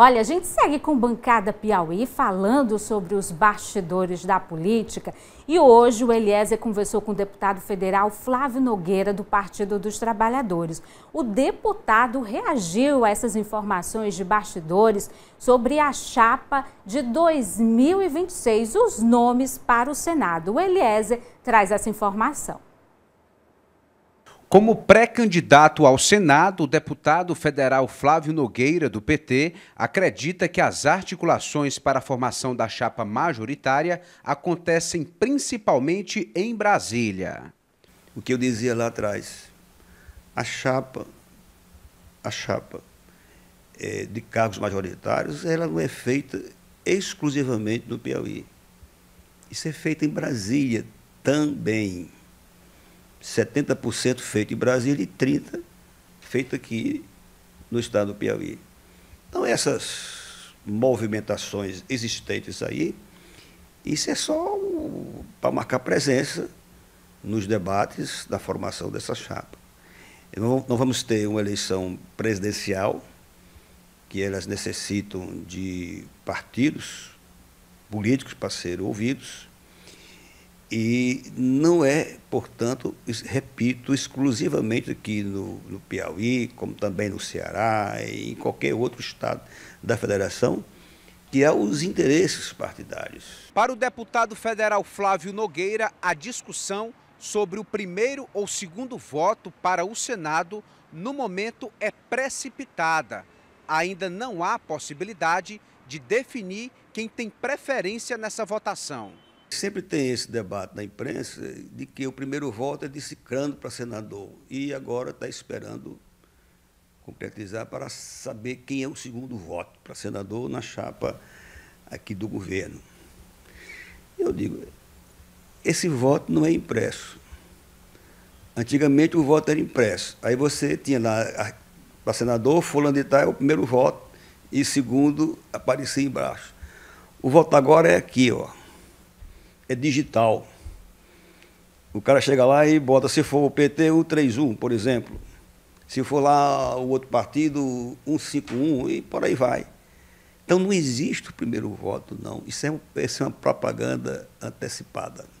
Olha, a gente segue com Bancada Piauí falando sobre os bastidores da política e hoje o Eliezer conversou com o deputado federal Flávio Nogueira, do Partido dos Trabalhadores. O deputado reagiu a essas informações de bastidores sobre a chapa de 2026, os nomes para o Senado. O Eliezer traz essa informação. Como pré-candidato ao Senado, o deputado federal Flávio Nogueira, do PT, acredita que as articulações para a formação da chapa majoritária acontecem principalmente em Brasília. O que eu dizia lá atrás, a chapa, a chapa é, de cargos majoritários, ela não é feita exclusivamente no Piauí. Isso é feito em Brasília também. 70% feito em Brasília e 30% feito aqui no estado do Piauí. Então, essas movimentações existentes aí, isso é só para marcar presença nos debates da formação dessa chapa. Não vamos ter uma eleição presidencial, que elas necessitam de partidos políticos para serem ouvidos, e não é, portanto, repito, exclusivamente aqui no, no Piauí, como também no Ceará e em qualquer outro estado da federação, que há os interesses partidários. Para o deputado federal Flávio Nogueira, a discussão sobre o primeiro ou segundo voto para o Senado, no momento, é precipitada. Ainda não há possibilidade de definir quem tem preferência nessa votação. Sempre tem esse debate na imprensa de que o primeiro voto é de ciclano para senador e agora está esperando concretizar para saber quem é o segundo voto para senador na chapa aqui do governo. Eu digo, esse voto não é impresso. Antigamente o voto era impresso. Aí você tinha lá para senador, fulano de tal é o primeiro voto e segundo aparecia embaixo. O voto agora é aqui, ó é digital. O cara chega lá e bota, se for o PT, o 31, por exemplo. Se for lá o outro partido, 151 e por aí vai. Então não existe o primeiro voto, não. Isso é, isso é uma propaganda antecipada.